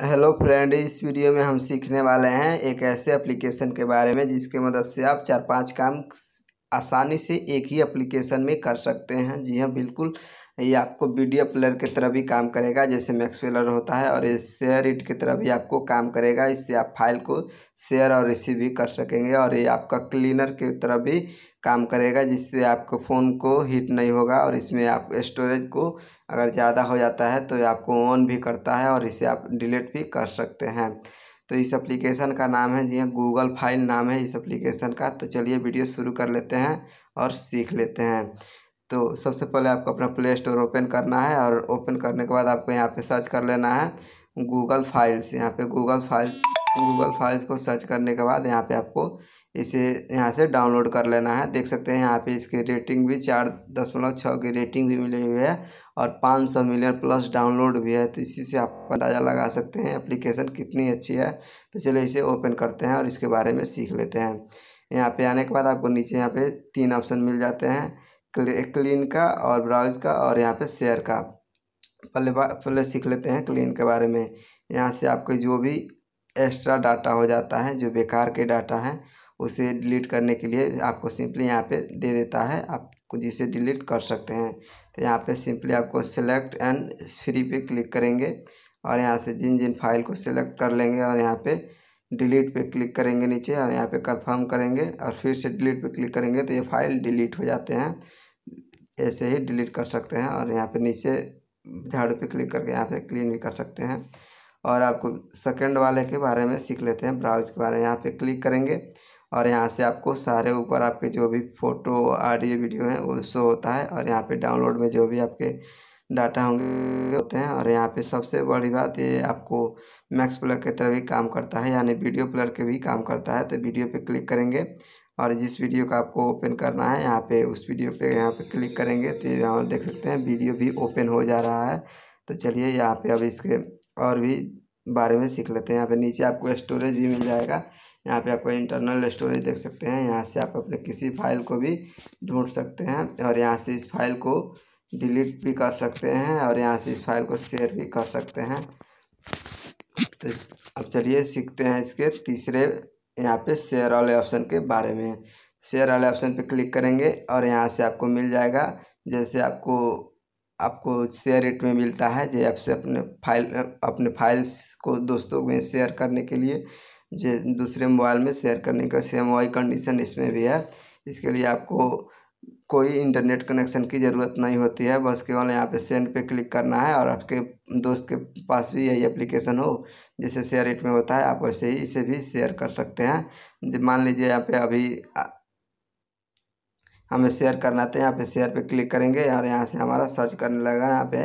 hello friend इस video में हम सीखने वाले हैं एक ऐसे एप्लीकेशन के बारे में जिसके मदद से आप चार पांच काम आसानी से एक ही एप्लीकेशन में कर सकते हैं जी हाँ बिल्कुल ये आपको वीडियो प्लेयर की तरह भी काम करेगा जैसे मैक्स प्लेयर होता है और ये शेयर इट की तरह भी आपको काम करेगा इससे आप फाइल को शेयर और रिसीव भी कर सकेंगे और ये आपका क्लीनर की तरह भी काम करेगा जिससे आपके फ़ोन को हीट नहीं होगा और इसमें आप स्टोरेज को अगर ज़्यादा हो जाता है तो ये आपको ऑन भी करता है और इसे आप डिलीट भी कर सकते हैं तो इस एप्लीकेशन का नाम है जी हाँ गूगल फाइल नाम है इस एप्लीकेशन का तो चलिए वीडियो शुरू कर लेते हैं और सीख लेते हैं तो सबसे पहले आपको अपना प्ले स्टोर ओपन करना है और ओपन करने के बाद आपको यहाँ पे सर्च कर लेना है गूगल फाइल्स यहाँ पे गूगल फाइल्स गूगल फाइल्स को सर्च करने के बाद यहाँ पे आपको इसे यहाँ से डाउनलोड कर लेना है देख सकते हैं यहाँ पे इसकी रेटिंग भी चार दशमलव छः की रेटिंग भी मिली हुई है और पाँच सौ मिलियन प्लस डाउनलोड भी है तो इसी से आप अंदाज़ा लगा सकते हैं एप्लीकेशन कितनी अच्छी है तो चलिए इसे ओपन करते हैं और इसके बारे में सीख लेते हैं यहाँ पर आने के बाद आपको नीचे यहाँ पर तीन ऑप्शन मिल जाते हैं क्लीन का और ब्राउज का और यहाँ पर शेयर का पहले पहले सीख लेते हैं क्लीन के बारे में यहाँ से आपके जो भी एक्स्ट्रा डाटा हो जाता है जो बेकार के डाटा हैं उसे डिलीट करने के लिए आपको सिंपली यहाँ पे दे देता है कुछ जिसे डिलीट कर सकते हैं तो यहाँ पे सिंपली आपको सेलेक्ट एंड फ्री पे क्लिक करेंगे और यहाँ से जिन जिन फाइल को सिलेक्ट कर लेंगे और यहाँ पे डिलीट पे क्लिक करेंगे नीचे और यहाँ पे कंफर्म करेंगे और फिर से डिलीट पे क्लिक करेंगे तो ये फाइल डिलीट हो जाते हैं ऐसे ही डिलीट कर सकते हैं और यहाँ पे नीचे झाड़ू पे क्लिक करके यहाँ पे क्लीन भी कर सकते हैं और आपको सेकंड वाले के बारे में सीख लेते हैं ब्राउज के बारे में यहाँ पे क्लिक करेंगे और यहाँ से आपको सारे ऊपर आपके जो भी फ़ोटो ऑडियो वीडियो हैं वो शो होता है और यहाँ पे डाउनलोड में जो भी आपके डाटा होंगे होते हैं और यहाँ पे सबसे बड़ी बात ये आपको मैक्स प्लर की तरह भी काम करता है यानी वीडियो प्लर के भी काम करता है तो वीडियो पर क्लिक करेंगे और जिस वीडियो का आपको ओपन करना है यहाँ पर उस वीडियो पर यहाँ पर क्लिक करेंगे तो यहाँ देख सकते हैं वीडियो भी ओपन हो जा रहा है तो चलिए यहाँ पे अब इसके और भी बारे में सीख लेते हैं यहाँ पे नीचे आपको स्टोरेज भी मिल जाएगा यहाँ पे आपको इंटरनल स्टोरेज देख सकते हैं यहाँ से आप अपने किसी फाइल को भी ढूंढ सकते हैं और यहाँ से इस फाइल को डिलीट भी कर सकते हैं और यहाँ से इस फाइल को शेयर भी कर सकते हैं तो अब चलिए सीखते हैं इसके तीसरे यहाँ पे शेयर वाले ऑप्शन के बारे में शेयर वाले ऑप्शन पे क्लिक करेंगे और यहाँ से आपको मिल जाएगा जैसे आपको आपको शेयर रेट में मिलता है जे आपसे अपने फाइल अपने फाइल्स को दोस्तों में शेयर करने के लिए जो दूसरे मोबाइल में शेयर करने का सेम वही कंडीशन इसमें भी है इसके लिए आपको कोई इंटरनेट कनेक्शन की ज़रूरत नहीं होती है बस केवल यहाँ पे सेंड पे क्लिक करना है और आपके दोस्त के पास भी यही एप्लीकेशन हो जैसे शेयर रेट में होता है आप वैसे ही इसे भी शेयर कर सकते हैं मान लीजिए यहाँ पे अभी हमें शेयर करना था यहाँ पे शेयर पे क्लिक करेंगे और यहाँ से हमारा सर्च करने लगा यहाँ पे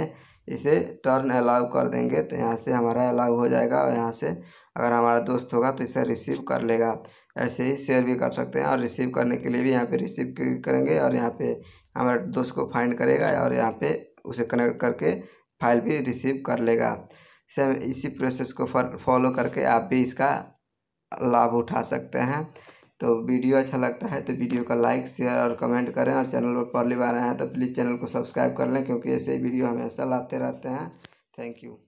इसे टर्न अलाउ कर देंगे तो यहाँ से हमारा अलाउ हो जाएगा और यहाँ से अगर हमारा दोस्त होगा तो इसे रिसीव कर लेगा ऐसे ही शेयर भी कर सकते हैं और रिसीव करने के लिए भी यहाँ पे रिसीव करेंगे और यहाँ पे हमारे दोस्त को फाइंड करेगा और यहाँ पे उसे कनेक्ट करके फाइल भी रिसीव कर लेगा सेम इसी प्रोसेस को फॉलो करके आप भी इसका लाभ उठा सकते हैं तो वीडियो अच्छा लगता है तो वीडियो का लाइक शेयर और कमेंट करें और चैनल पर पहली बार आए हैं तो प्लीज़ चैनल को सब्सक्राइब कर लें क्योंकि ऐसे ही वीडियो हमेशा लाते रहते हैं थैंक यू